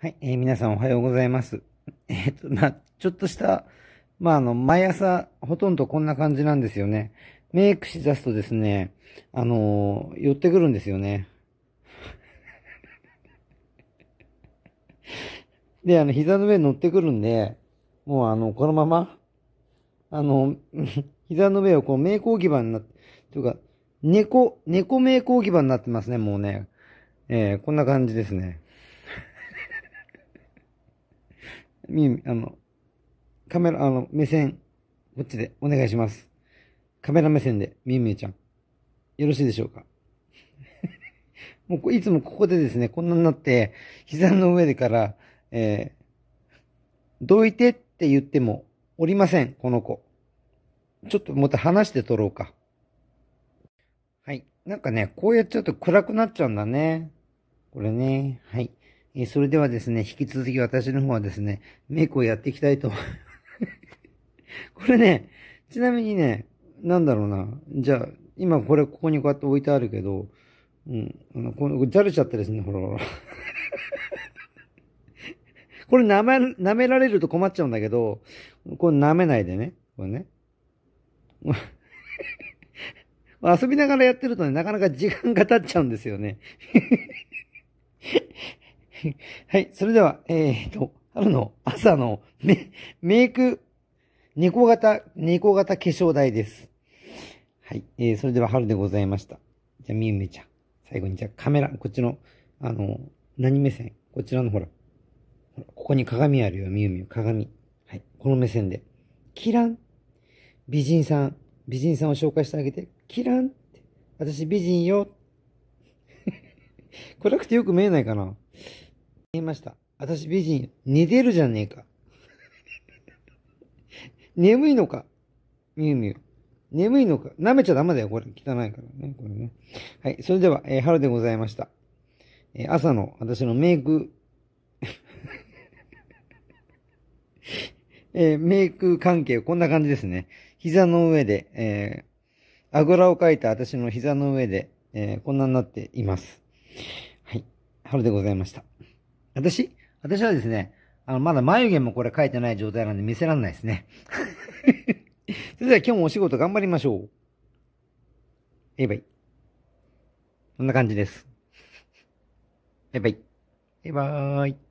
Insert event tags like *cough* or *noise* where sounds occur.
はい、えー、皆さんおはようございます。*laughs* えっ、ー、と、まあ、ちょっとした、まあ、あの、毎朝、ほとんどこんな感じなんですよね。メイクしだすとですね、あのー、寄ってくるんですよね。*laughs* で、あの、膝の上に乗ってくるんで、もうあの、このまま、あの、*laughs* 膝の上をこう、イク置き場になって、というか、猫、猫名工置き場になってますね、もうね。えー、こんな感じですね。み、あの、カメラ、あの、目線、こっちでお願いします。カメラ目線で、みみちゃん。よろしいでしょうか *laughs* もう、いつもここでですね、こんなになって、膝の上でから、えー、どいてって言っても、おりません、この子。ちょっとまた話して撮ろうか。はい。なんかね、こうやっちゃうと暗くなっちゃうんだね。これね、はい。えそれではですね、引き続き私の方はですね、メイクをやっていきたいと *laughs* これね、ちなみにね、なんだろうな。じゃあ、今これここにこうやって置いてあるけど、うん、あの、この、じゃれちゃってですね、ほら。*laughs* これ舐め、舐められると困っちゃうんだけど、これ舐めないでね。これね。*laughs* 遊びながらやってるとね、なかなか時間が経っちゃうんですよね。*laughs* はい、それでは、えー、と、春の朝のメメイク、猫型、猫型化粧台です。はい、えー、それでは春でございました。じゃあ、みゆめちゃん。最後に、じゃあカメラ、こっちの、あの、何目線こちらのほら、ほらここに鏡あるよ、みゆみゆ、鏡。はい、この目線で。キラン美人さん、美人さんを紹介してあげて。キランって。私美人よ。暗 *laughs* くてよく見えないかな言いました。私美人、寝てるじゃねえか。*laughs* 眠いのかミュウミュウ。眠いのか舐めちゃダメだよ、これ。汚いからね、これね。はい、それでは、えー、春でございました。えー、朝の私のメイク *laughs* えー、メイク関係、こんな感じですね。膝の上で、えー、あぐらをかいた私の膝の上で、えー、こんなになっています。はい、春でございました。私私はですね、あの、まだ眉毛もこれ書いてない状態なんで見せらんないですね。*laughs* それでは今日もお仕事頑張りましょう。えばい。こんな感じです。バイバイ。バイバーイ。